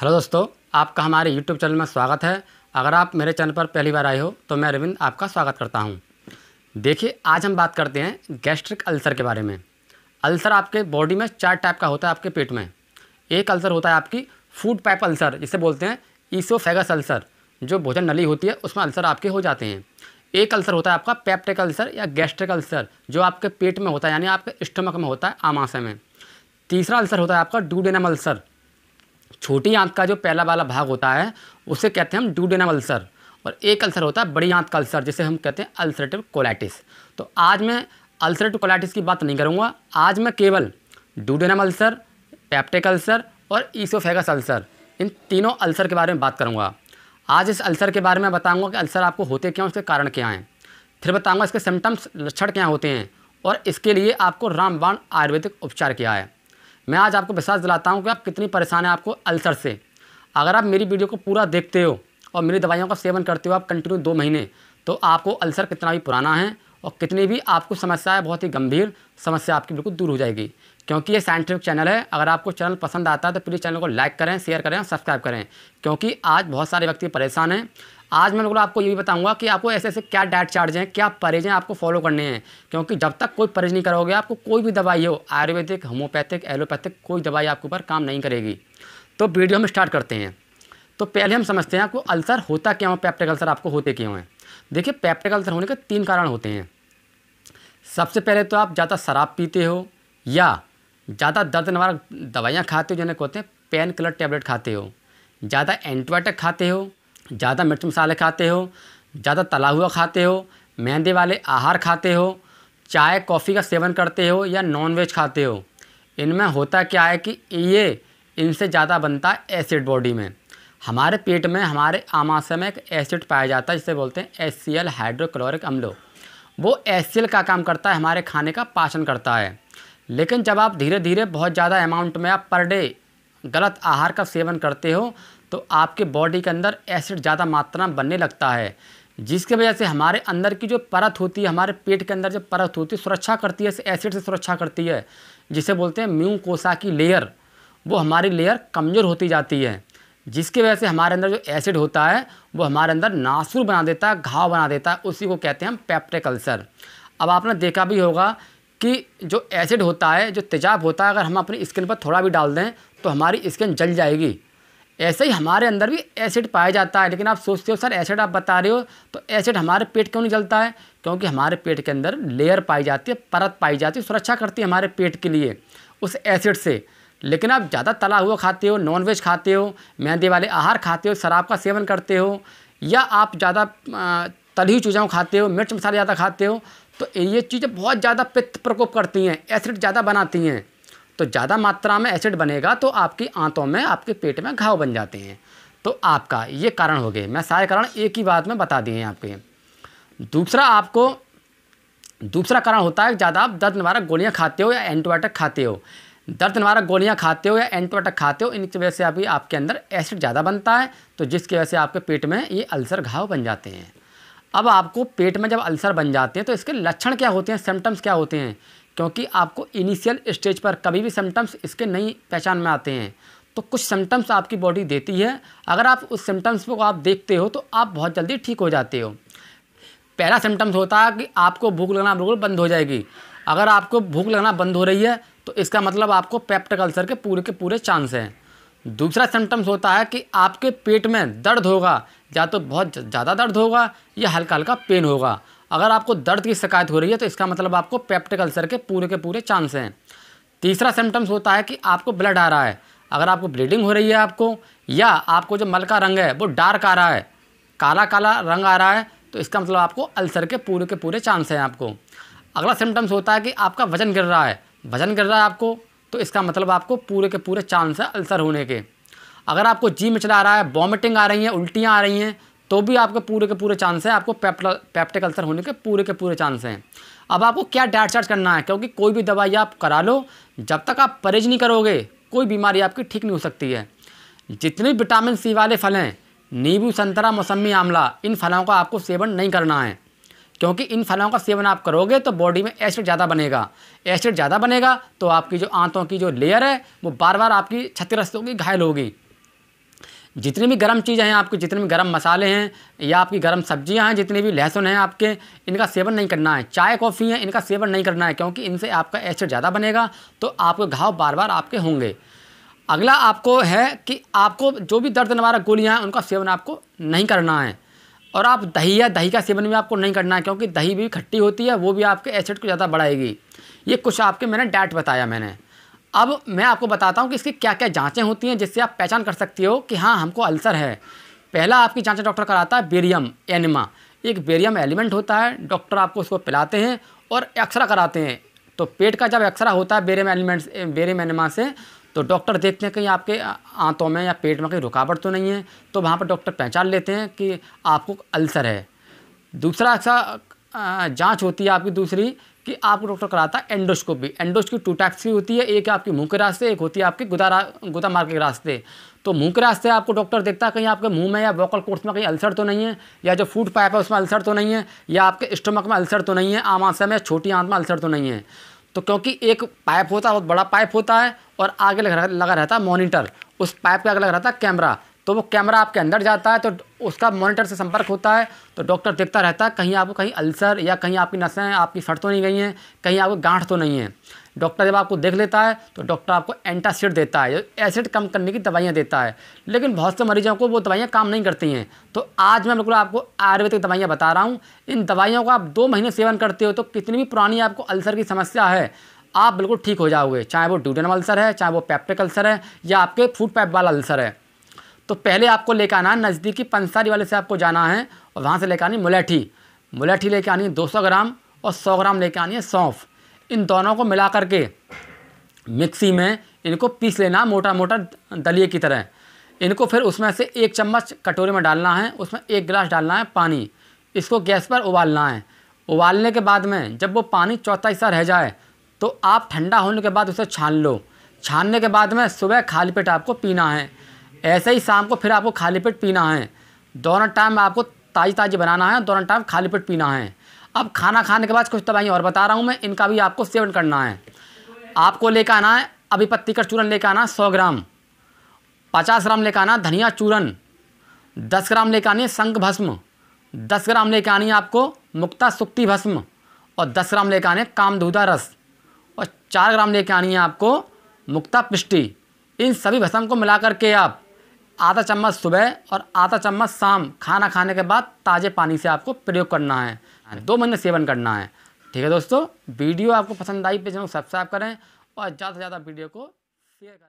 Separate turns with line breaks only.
hello दोस्तों आपका हमारे यूट्यूब चैनल में स्वागत है अगर आप मेरे चैनल पर पहली बार आए हो तो मैं रविंद आपका स्वागत करता हूँ देखिए आज हम बात करते हैं गैस्ट्रिक अल्सर के बारे में अल्सर आपके बॉडी में चार टाइप का होता है आपके पेट में एक अल्सर होता है आपकी फूड पाइप अल्सर जिसे बोलते हैं ईसोफेगस अल्सर जो भोजन नली होती है उसमें अल्सर आपके हो जाते हैं एक अल्सर होता है आपका पैप्टिक अल्सर या गैस्ट्रिक अल्सर जो आपके पेट में होता है यानी आपके स्टमक में होता है आमाशय में तीसरा अल्सर होता है आपका डूडेनम अल्सर छोटी आंत का जो पहला वाला भाग होता है उसे कहते हैं हम ड्यूडेनम अल्सर और एक अल्सर होता है बड़ी आंत का अल्सर जिसे हम कहते हैं अल्सरेटिव कोलाइटिस तो आज मैं अल्सरेटिव कोलाइटिस की बात नहीं करूँगा आज मैं केवल ड्यूडेनम अल्सर पैप्टिक अल्सर और ईसोफेगस अल्सर इन तीनों अल्सर के बारे में बात करूँगा आज इस अल्सर के बारे में बताऊँगा कि अल्सर आपको होते क्या हैं उसके कारण क्या हैं फिर बताऊँगा इसके सिम्टम्स लक्षण क्या होते हैं और इसके लिए आपको रामबाण आयुर्वेदिक उपचार किया है मैं आज आपको विश्वास दिलाता हूँ कि आप कितनी परेशान हैं आपको अल्सर से अगर आप मेरी वीडियो को पूरा देखते हो और मेरी दवाइयों का सेवन करते हो आप कंटिन्यू दो महीने तो आपको अल्सर कितना भी पुराना है और कितनी भी आपको समस्या है बहुत ही गंभीर समस्या आपकी बिल्कुल दूर हो जाएगी क्योंकि ये साइंटिफिक चैनल है अगर आपको चैनल पसंद आता है तो प्लीज़ चैनल को लाइक करें शेयर करें और सब्सक्राइब करें क्योंकि आज बहुत सारे व्यक्ति परेशान हैं आज मैं बिल्कुल आपको ये भी बताऊंगा कि आपको ऐसे ऐसे क्या डाइट चार्ज हैं क्या परहेज हैं आपको फॉलो करने हैं क्योंकि जब तक कोई परहेज नहीं करोगे आपको कोई भी दवाई हो आयुर्वेदिक होम्योपैथिक एलोपैथिक कोई दवाई आपके ऊपर काम नहीं करेगी तो वीडियो हम स्टार्ट करते हैं तो पहले हम समझते हैं आपको अल्सर होता क्यों है पैप्टिक अल्सर आपको होते क्यों हैं देखिए पैप्टिक अल्सर होने के तीन कारण होते हैं सबसे पहले तो आप ज़्यादा शराब पीते हो या ज़्यादा दर्द निवारक दवाइयाँ खाते हो जिन्हें कहते हैं पेन किलर टैबलेट खाते हो ज़्यादा एंटीबायोटिक खाते हो ज़्यादा मिर्च मसाले खाते हो ज़्यादा तला हुआ खाते हो मेहंदी वाले आहार खाते हो चाय कॉफ़ी का सेवन करते हो या नॉन वेज खाते हो इनमें होता क्या है कि ये इनसे ज़्यादा बनता है एसिड बॉडी में हमारे पेट में हमारे आमाशय में एक एसिड पाया जाता है जिसे बोलते हैं एस सी एल हाइड्रोक्लोरिक अम्लो वो एस सी एल का काम करता है हमारे खाने का पाचन करता है लेकिन जब आप धीरे धीरे बहुत ज़्यादा अमाउंट में आप पर डे गलत आहार का सेवन करते हो तो आपके बॉडी के अंदर एसिड ज़्यादा मात्रा में बनने लगता है जिसकी वजह से हमारे अंदर की जो परत होती है हमारे पेट के अंदर जो परत होती है सुरक्षा करती है एसिड से सुरक्षा करती है जिसे बोलते हैं म्यू कोसा की लेयर वो हमारी लेयर कमज़ोर होती जाती है जिसकी वजह से हमारे अंदर जो एसिड होता है वो हमारे अंदर नासुर बना देता है घाव बना देता है उसी को कहते हैं हम पैप्टेकल्सर अब आपने देखा भी होगा कि जो एसिड होता है जो तेजाब होता है अगर हम अपनी स्किन पर थोड़ा भी डाल दें तो हमारी स्किन जल जाएगी ऐसे ही हमारे अंदर भी एसिड पाया जाता है लेकिन आप सोचते हो सर एसिड आप बता रहे हो तो एसिड हमारे पेट क्यों नहीं जलता है क्योंकि हमारे पेट के अंदर लेयर पाई जाती है परत पाई जाती है सुरक्षा करती है हमारे पेट के लिए उस एसिड से लेकिन आप ज़्यादा तला हुआ खाते हो नॉनवेज खाते हो मेहंदी वाले आहार खाते हो शराब का सेवन करते हो या आप ज़्यादा तली हुई चीज़ों खाते हो मिर्च मसाले ज़्यादा खाते हो तो ये चीज़ें बहुत ज़्यादा पित्त प्रकोप करती हैं एसिड ज़्यादा बनाती हैं तो ज़्यादा मात्रा में एसिड बनेगा तो आपकी आंतों में आपके पेट में घाव बन जाते हैं तो आपका ये कारण हो गए मैं सारे कारण एक ही बात में बता दिए हैं आपके दूसरा आपको दूसरा कारण होता है ज़्यादा आप दर्द निवारक गोलियाँ खाते हो या एंटीबायोटिक खाते हो दर्द निवारक गोलियाँ खाते हो या एंटीबायोटिक खाते हो इनकी वजह से अभी आपके अंदर एसिड ज़्यादा बनता है तो जिसकी वजह से आपके पेट में ये अल्सर घाव बन जाते हैं अब आपको पेट में जब अल्सर बन जाते हैं तो इसके लक्षण क्या होते हैं सिम्टम्स क्या होते हैं क्योंकि आपको इनिशियल स्टेज पर कभी भी सिम्टम्स इसके नहीं पहचान में आते हैं तो कुछ सिम्टम्स आपकी बॉडी देती है अगर आप उस सिम्टम्स को आप देखते हो तो आप बहुत जल्दी ठीक हो जाते हो पहला सिम्टम्स होता है कि आपको भूख लगना बिल्कुल बंद हो जाएगी अगर आपको भूख लगना बंद हो रही है तो इसका मतलब आपको पेप्टिक अल्सर के पूरे के पूरे चांस हैं दूसरा सिम्टम्स होता है कि आपके पेट में दर्द होगा या तो बहुत ज़्यादा दर्द होगा या हल्का हल्का पेन होगा अगर आपको दर्द की शिकायत हो रही है तो इसका मतलब आपको पेप्टिक अल्सर के पूरे के पूरे चांस हैं तीसरा सिम्टम्स होता है कि आपको ब्लड आ रहा है अगर आपको ब्लीडिंग हो रही है आपको या आपको जो मल का रंग है वो डार्क आ रहा है काला काला रंग आ रहा है तो इसका मतलब आपको अल्सर के पूरे के पूरे चांस हैं आपको अगला सिम्टम्स होता है कि आपका वजन गिर रहा है वजन गिर रहा है आपको तो इसका मतलब आपको पूरे के पूरे चांस है अल्सर होने के अगर आपको जी मिचला आ रहा है वॉमिटिंग आ रही है उल्टियाँ आ रही हैं तो भी आपके पूरे के पूरे चांस हैं आपको पैप्टिक अल्सर होने के पूरे के पूरे चांस हैं अब आपको क्या डाइट चार्ज करना है क्योंकि कोई भी दवाई आप करा लो जब तक आप परहेज नहीं करोगे कोई बीमारी आपकी ठीक नहीं हो सकती है जितने विटामिन सी वाले फल हैं नींबू संतरा मौसमी आमला इन फलों का आपको सेवन नहीं करना है क्योंकि इन फलों का सेवन आप करोगे तो बॉडी में एसिड ज़्यादा बनेगा एसिड ज़्यादा बनेगा तो आपकी जो आंतों की जो लेयर है वो बार बार आपकी क्षतिग्रस्त होगी घायल होगी जितनी भी गर्म चीज़ें हैं आपके जितने भी गर्म मसाले हैं या आपकी गर्म सब्जियां हैं जितने भी लहसुन हैं आपके इनका सेवन नहीं करना है चाय कॉफ़ी है इनका सेवन नहीं करना है क्योंकि इनसे आपका एसिड ज़्यादा बनेगा तो आपके घाव बार बार आपके होंगे अगला आपको है कि आपको जो भी दर्द निवारक गोलियाँ हैं उनका सेवन आपको नहीं करना है और आप दही या दही का सेवन भी आपको नहीं करना है क्योंकि दही भी खट्टी होती है वो भी आपके एसिड को ज़्यादा बढ़ाएगी ये कुछ आपके मैंने डाइट बताया मैंने अब मैं आपको बताता हूँ कि इसकी क्या क्या जाँचें होती हैं जिससे आप पहचान कर सकती हो कि हाँ हमको अल्सर है पहला आपकी जाँचें डॉक्टर कराता है बेरियम एनिमा एक बेरियम एलिमेंट होता है डॉक्टर आपको उसको पिलाते हैं और एक्सरा कराते हैं तो पेट का जब एक्सरा होता है बेरियम एलिमेंट्स बेरियम एनिमा से तो डॉक्टर देखते हैं कहीं आपके आंतों में या पेट में कहीं रुकावट तो नहीं है तो वहाँ पर डॉक्टर पहचान लेते हैं कि आपको अल्सर है दूसरा ऐसा अच्छा, जाँच होती है आपकी दूसरी कि आपको डॉक्टर कराता है एंडोस्कोपी एंडोस्कोपी टू टैक्स की होती है एक आपकी मुँह के रास्ते एक होती है आपकी गुदा गुदा मार्ग के रास्ते तो मुँह के रास्ते आपको डॉक्टर देखता है कहीं आपके मुँह में या वोकल कोर्स में कहीं अल्सर तो नहीं है या जो फूड पाइप है उसमें अल्सर तो नहीं है या आपके स्टमक में अल्सर तो नहीं है आम आंसर में छोटी आंत में अल्सर तो नहीं है तो क्योंकि एक पाइप होता है बहुत बड़ा पाइप होता है और आगे लगा लगा रहता है मॉनिटर उस पाइप का आगे लगा रहता है कैमरा तो वो कैमरा आपके अंदर जाता है तो उसका मॉनिटर से संपर्क होता है तो डॉक्टर देखता रहता है कहीं आपको कहीं अल्सर या कहीं आपकी नसें आपकी फट तो नहीं गई हैं कहीं आपको गांठ तो नहीं है डॉक्टर जब आपको देख लेता है तो डॉक्टर आपको एंटासिड देता है एसिड कम करने की दवाइयाँ देता है लेकिन बहुत से मरीजों को वो दवाइयाँ काम नहीं करती हैं तो आज मैं बिल्कुल आपको आयुर्वेदिक दवाइयाँ बता रहा हूँ इन दवाइयों का आप दो महीने सेवन करते हो तो कितनी भी पुरानी आपको अल्सर की समस्या है आप बिल्कुल ठीक हो जाओगे चाहे वो ड्यूडनम अल्सर है चाहे वो पैप्टिक अल्सर है या आपके फूड पैप वाला अल्सर है तो पहले आपको लेकर आना है नज़दीकी पंसारी वाले से आपको जाना है और वहाँ से लेकर आनी मुलैठी मुलैठी लेकर आनी है दो ग्राम और सौ ग्राम लेकर आनी है सौंफ इन दोनों को मिला के मिक्सी में इनको पीस लेना मोटा मोटा दलिए की तरह इनको फिर उसमें से एक चम्मच कटोरे में डालना है उसमें एक गिलास डालना है पानी इसको गैस पर उबालना है उबालने के बाद में जब वो पानी चौथा हिस्सा रह जाए तो आप ठंडा होने के बाद उसे छान लो छानने के बाद में सुबह खाली पेट आपको पीना है ऐसे ही शाम को फिर आपको खाली पेट पीना है दोनों टाइम आपको ताज़ी ताज़ी बनाना है दोनों टाइम खाली पेट पीना है अब खाना खाने के बाद कुछ दवाइयाँ और बता रहा हूँ मैं इनका भी आपको सेवन करना है आपको लेकर आना है अभी पत्ती का चूरन लेकर आना सौ ग्राम पचास ग्राम लेकर आना धनिया चूरन दस ग्राम लेकर आनी है शंख भस्म दस ग्राम लेकर आनी है आपको मुक्ता सुक्ति भस्म और दस ग्राम लेकर आने काम दूधा रस और चार ग्राम लेकर आनी है आपको मुक्ता पिष्टी इन सभी भस्म को मिला करके आप आधा चम्मच सुबह और आधा चम्मच शाम खाना खाने के बाद ताज़े पानी से आपको प्रयोग करना है हाँ, दो महीने सेवन करना है ठीक है दोस्तों वीडियो आपको पसंद आई पे चैनल सब्सक्राइब करें और ज़्यादा से ज़्यादा वीडियो को शेयर करें